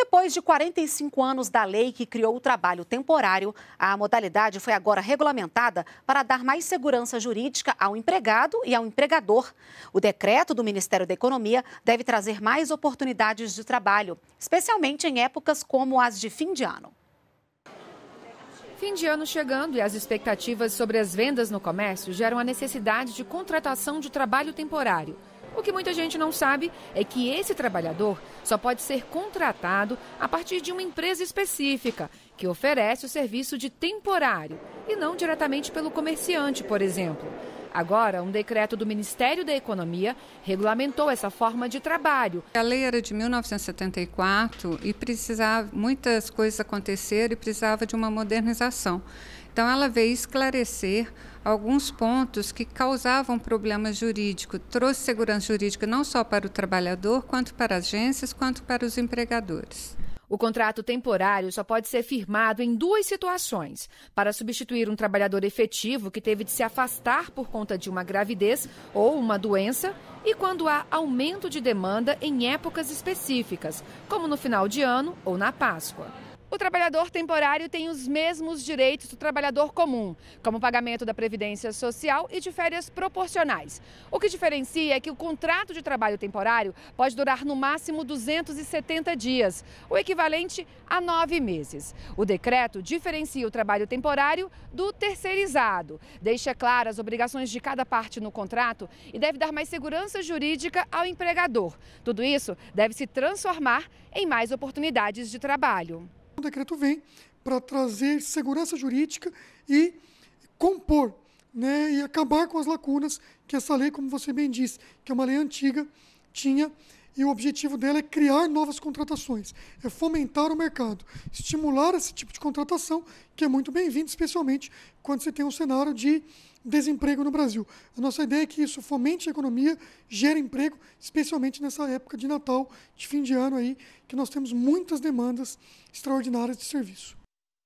Depois de 45 anos da lei que criou o trabalho temporário, a modalidade foi agora regulamentada para dar mais segurança jurídica ao empregado e ao empregador. O decreto do Ministério da Economia deve trazer mais oportunidades de trabalho, especialmente em épocas como as de fim de ano. Fim de ano chegando e as expectativas sobre as vendas no comércio geram a necessidade de contratação de trabalho temporário. O que muita gente não sabe é que esse trabalhador só pode ser contratado a partir de uma empresa específica, que oferece o serviço de temporário, e não diretamente pelo comerciante, por exemplo. Agora, um decreto do Ministério da Economia regulamentou essa forma de trabalho. A lei era de 1974 e precisava muitas coisas aconteceram e precisava de uma modernização. Então ela veio esclarecer alguns pontos que causavam problemas jurídicos, trouxe segurança jurídica não só para o trabalhador, quanto para as agências, quanto para os empregadores. O contrato temporário só pode ser firmado em duas situações: para substituir um trabalhador efetivo que teve de se afastar por conta de uma gravidez ou uma doença, e quando há aumento de demanda em épocas específicas, como no final de ano ou na Páscoa. O trabalhador temporário tem os mesmos direitos do trabalhador comum, como pagamento da previdência social e de férias proporcionais. O que diferencia é que o contrato de trabalho temporário pode durar no máximo 270 dias, o equivalente a nove meses. O decreto diferencia o trabalho temporário do terceirizado, deixa claras as obrigações de cada parte no contrato e deve dar mais segurança jurídica ao empregador. Tudo isso deve se transformar em mais oportunidades de trabalho. O decreto vem para trazer segurança jurídica e compor né, e acabar com as lacunas que essa lei, como você bem disse, que é uma lei antiga, tinha e o objetivo dela é criar novas contratações, é fomentar o mercado, estimular esse tipo de contratação, que é muito bem-vindo, especialmente quando você tem um cenário de desemprego no Brasil. A nossa ideia é que isso fomente a economia, gere emprego, especialmente nessa época de Natal, de fim de ano aí, que nós temos muitas demandas extraordinárias de serviço.